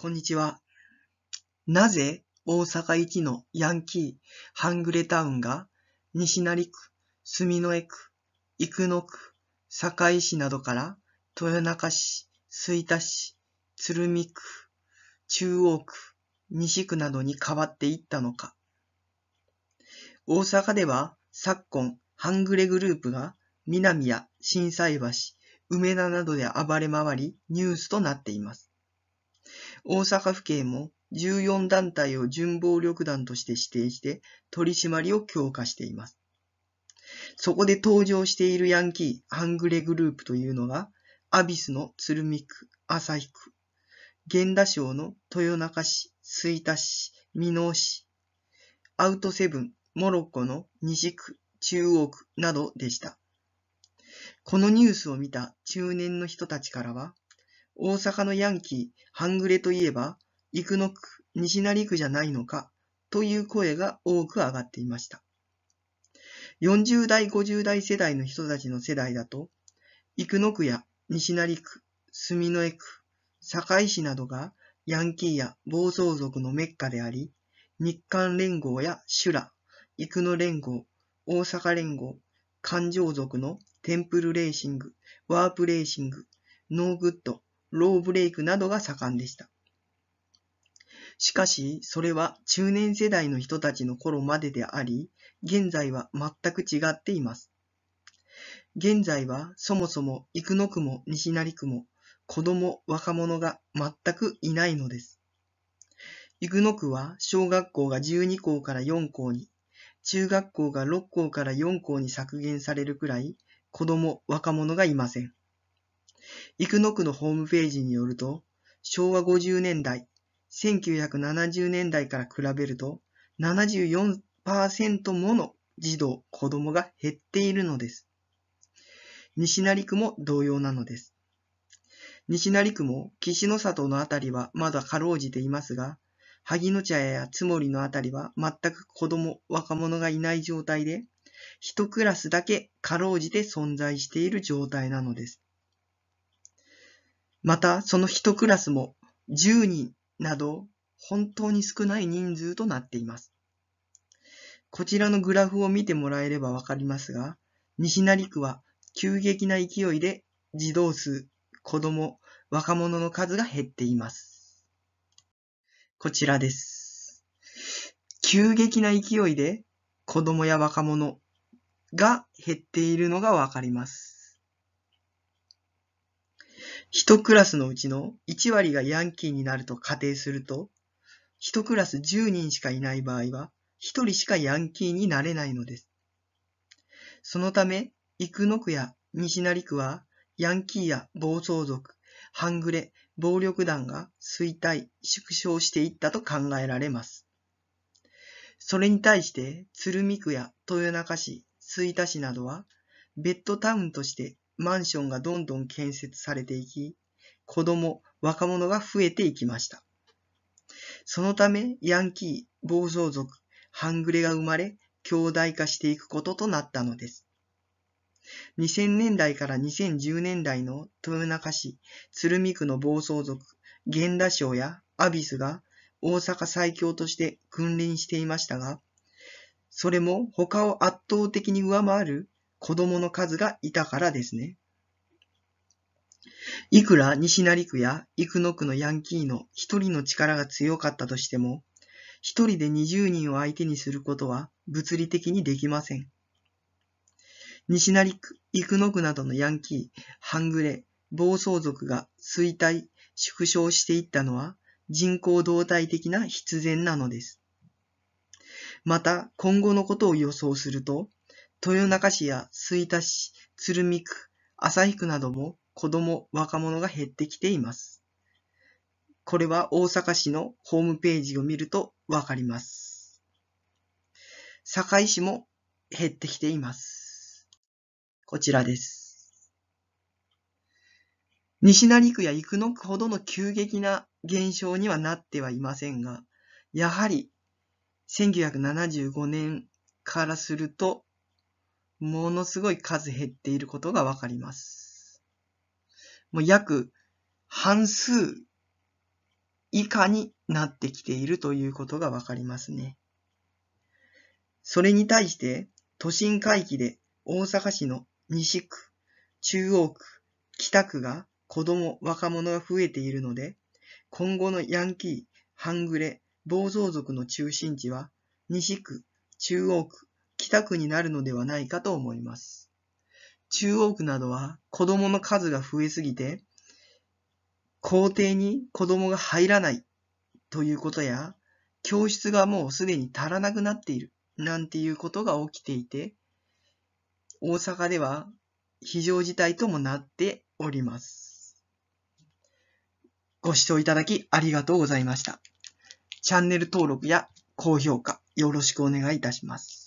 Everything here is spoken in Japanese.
こんにちは。なぜ大阪行きのヤンキー、ハングレタウンが西成区、住之江区、生野区、堺市などから豊中市、吹田市、鶴見区、中央区、西区などに変わっていったのか。大阪では昨今、ハングレグループが南や心斎橋、梅田などで暴れ回りニュースとなっています。大阪府警も14団体を準暴力団として指定して取り締まりを強化しています。そこで登場しているヤンキー、ハングレグループというのが、アビスの鶴見区、旭区、源田省の豊中市、吹田市、箕面市、アウトセブン、モロッコの西区、中央区などでした。このニュースを見た中年の人たちからは、大阪のヤンキー、半グレといえば、生野区、西成区じゃないのか、という声が多く上がっていました。40代、50代世代の人たちの世代だと、生野区や西成区、住之江区、堺市などがヤンキーや暴走族のメッカであり、日韓連合や修羅、生野連合、大阪連合、環状族のテンプルレーシング、ワープレーシング、ノーグッド、ローブレイクなどが盛んでした。しかし、それは中年世代の人たちの頃までであり、現在は全く違っています。現在はそもそも幾野区も西成区も子供若者が全くいないのです。幾野区は小学校が12校から4校に、中学校が6校から4校に削減されるくらい子供若者がいません。生野区のホームページによると、昭和50年代、1970年代から比べると74%もの児童、子供が減っているのです。西成区も同様なのです。西成区も岸の里のあたりはまだかろうじていますが、萩の茶屋や津森のあたりは全く子供、若者がいない状態で、一クラスだけかろうじて存在している状態なのです。また、その1クラスも10人など、本当に少ない人数となっています。こちらのグラフを見てもらえればわかりますが、西成区は急激な勢いで児童数、子供、若者の数が減っています。こちらです。急激な勢いで子供や若者が減っているのがわかります。一クラスのうちの1割がヤンキーになると仮定すると、一クラス10人しかいない場合は、一人しかヤンキーになれないのです。そのため、生野区や西成区は、ヤンキーや暴走族、半グレ、暴力団が衰退、縮小していったと考えられます。それに対して、鶴見区や豊中市、吹田市などは、ベッドタウンとしてマンションがどんどん建設されていき、子供、若者が増えていきました。そのため、ヤンキー、暴走族、半グレが生まれ、強大化していくこととなったのです。2000年代から2010年代の豊中市、鶴見区の暴走族、源田省やアビスが大阪最強として君臨していましたが、それも他を圧倒的に上回る子供の数がいたからですね。いくら西成区や幾野区のヤンキーの一人の力が強かったとしても、一人で20人を相手にすることは物理的にできません。西成区、幾野区などのヤンキー、半グレ、暴走族が衰退、縮小していったのは人口動態的な必然なのです。また、今後のことを予想すると、豊中市や吹田市、鶴見区、旭区なども子供、若者が減ってきています。これは大阪市のホームページを見るとわかります。堺市も減ってきています。こちらです。西成区や生野区ほどの急激な減少にはなってはいませんが、やはり1975年からするとものすごい数減っていることがわかります。もう約半数以下になってきているということがわかりますね。それに対して、都心回帰で大阪市の西区、中央区、北区が子供、若者が増えているので、今後のヤンキー、半グレ、暴走族の中心地は、西区、中央区、北区になるのではないかと思います。中央区などは子供の数が増えすぎて、校庭に子供が入らないということや、教室がもうすでに足らなくなっているなんていうことが起きていて、大阪では非常事態ともなっております。ご視聴いただきありがとうございました。チャンネル登録や高評価よろしくお願いいたします。